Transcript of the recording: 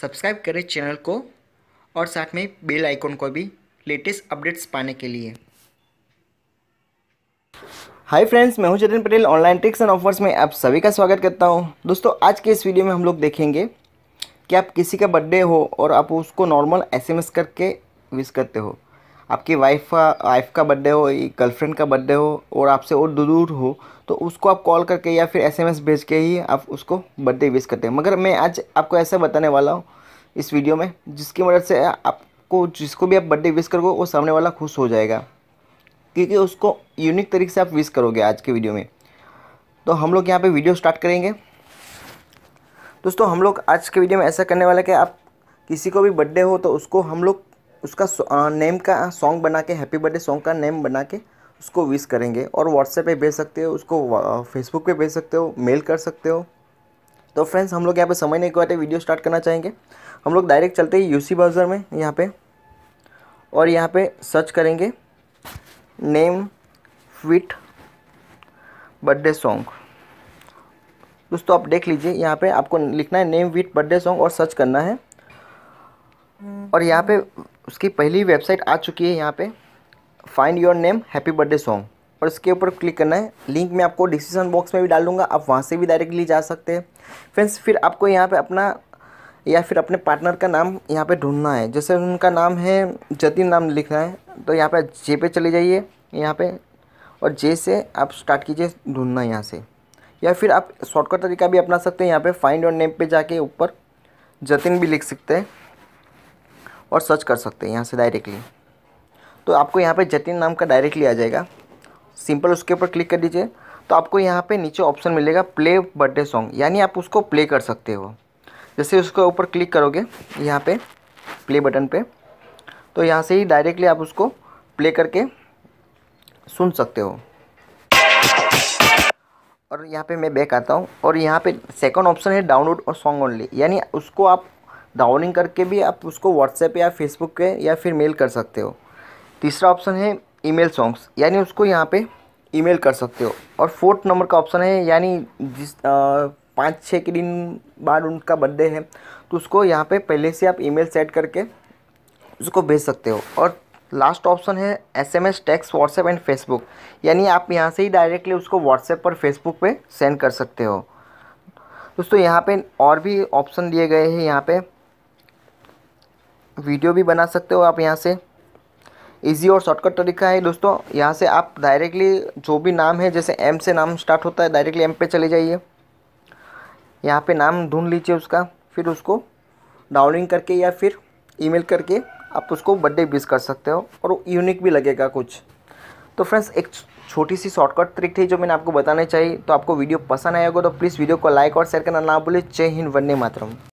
subscribe करें channel को और साथ में बेल आइकॉन को भी लेटेस्ट अपडेट्स पाने के लिए हाय फ्रेंड्स मैं हूं Jatin Patel online tricks and offers में आप सभी का स्वागत करता हूं दोस्तों आज के इस वीडियो में हम लोग देखेंगे कि आप किसी का बर्थडे हो और आप उसको नॉर्मल एसएमएस करके विश करते हो आपकी वाइफ का वाइफ का बर्थडे हो गर्लफ्रेंड का बर्थडे हो और आपसे और दूर हो तो उसको आप कॉल करके या फिर एसएमएस भेज के ही आप उसको बर्थडे विश करते हैं मगर मैं आज आपको ऐसा बताने वाला हूँ इस वीडियो में जिसकी मदद से आपको जिसको भी आप बर्थडे विश करोगे वो सामने वाला खुश हो जाएगा क्योंकि उसको यूनिक तरीके से आप विश करोगे आज के वीडियो में तो हम लोग यहाँ पर वीडियो स्टार्ट करेंगे दोस्तों हम लोग आज के वीडियो में ऐसा करने वाला कि आप किसी को भी बर्थडे हो तो उसको हम लोग उसका नेम का सॉन्ग बना के हैप्पी बर्थडे सॉन्ग का नेम बना के उसको विश करेंगे और व्हाट्सएप पे भेज सकते हो उसको फेसबुक पे भेज सकते हो मेल कर सकते हो तो फ्रेंड्स हम लोग यहाँ पे समय नहीं बाद वीडियो स्टार्ट करना चाहेंगे हम लोग डायरेक्ट चलते हैं यूसी ब्राउज़र में यहाँ पे और यहाँ पे सर्च करेंगे नेम फिट बर्थडे सॉन्ग दोस्तों आप देख लीजिए यहाँ पे आपको लिखना है नेम विथ बर्थडे सॉन्ग और सर्च करना है और यहाँ पे उसकी पहली वेबसाइट आ चुकी है यहाँ पे find your name happy birthday song और इसके ऊपर क्लिक करना है लिंक मैं आपको डिस्क्रिप्शन बॉक्स में भी डाल दूँगा आप वहाँ से भी डायरेक्टली जा सकते हैं फ्रेंड्स फिर आपको यहाँ पर अपना या फिर अपने पार्टनर का नाम यहाँ पे ढूंढना है जैसे उनका नाम है जतिन नाम लिखना है तो यहाँ पे जे पे चले जाइए यहाँ पे और जे से आप स्टार्ट कीजिए ढूंढना यहाँ से या फिर आप शॉर्टकट तरीका भी अपना सकते हैं यहाँ पे फाइंड और नेम पे जाके ऊपर जतिन भी लिख सकते हैं और सर्च कर सकते हैं यहाँ से डायरेक्टली तो आपको यहाँ पे जतिन नाम का डायरेक्टली आ जाएगा सिंपल उसके ऊपर क्लिक कर दीजिए तो आपको यहाँ पे नीचे ऑप्शन मिलेगा प्ले बर्थडे सॉन्ग यानी आप उसको प्ले कर सकते हो जैसे उसके ऊपर क्लिक करोगे यहाँ पे प्ले बटन पे तो यहाँ से ही डायरेक्टली आप उसको प्ले करके सुन सकते हो और यहाँ पे मैं बैक आता हूँ और यहाँ पे सेकंड ऑप्शन है डाउनलोड और सॉन्ग ओनली यानी उसको आप डाउनिंग करके भी आप उसको व्हाट्सएप या फेसबुक पे या फिर मेल कर सकते हो तीसरा ऑप्शन है ईमेल सॉन्ग्स यानी उसको यहाँ पे ईमेल कर सकते हो और फोर्थ नंबर का ऑप्शन है यानी जिस पाँच छः के दिन बाद उनका बर्थडे है तो उसको यहाँ पे पहले से आप ईमेल सेट करके उसको भेज सकते हो और लास्ट ऑप्शन है S M S WhatsApp and Facebook यानी आप यहाँ से ही डायरेक्टली उसको व्हाट्सएप पर फेसबुक पे सेंड कर सकते हो दोस्तों यहाँ पे और भी ऑप्शन दिए गए हैं यहाँ पे वीडियो भी बना सकते हो आप यहाँ से इजी और शॉर्टकट तरीका है दोस्तों यहाँ से आप डायरेक्टली जो भी नाम है जैसे एम से नाम स्टार्ट होता है डायरेक्टली एम पे चले जाइए यहाँ पे नाम ढूंढ लीजिए उसका फिर उसको डाउनलिंग करके या फिर ईमेल करके आप उसको बर्थडे विश कर सकते हो और यूनिक भी लगेगा कुछ तो फ्रेंड्स एक छोटी सी शॉर्टकट ट्रिक थी जो मैंने आपको बताना चाहिए तो आपको वीडियो पसंद आएगा तो प्लीज़ वीडियो को लाइक और शेयर करना ना भूलें जय हिंद वन्य मातरम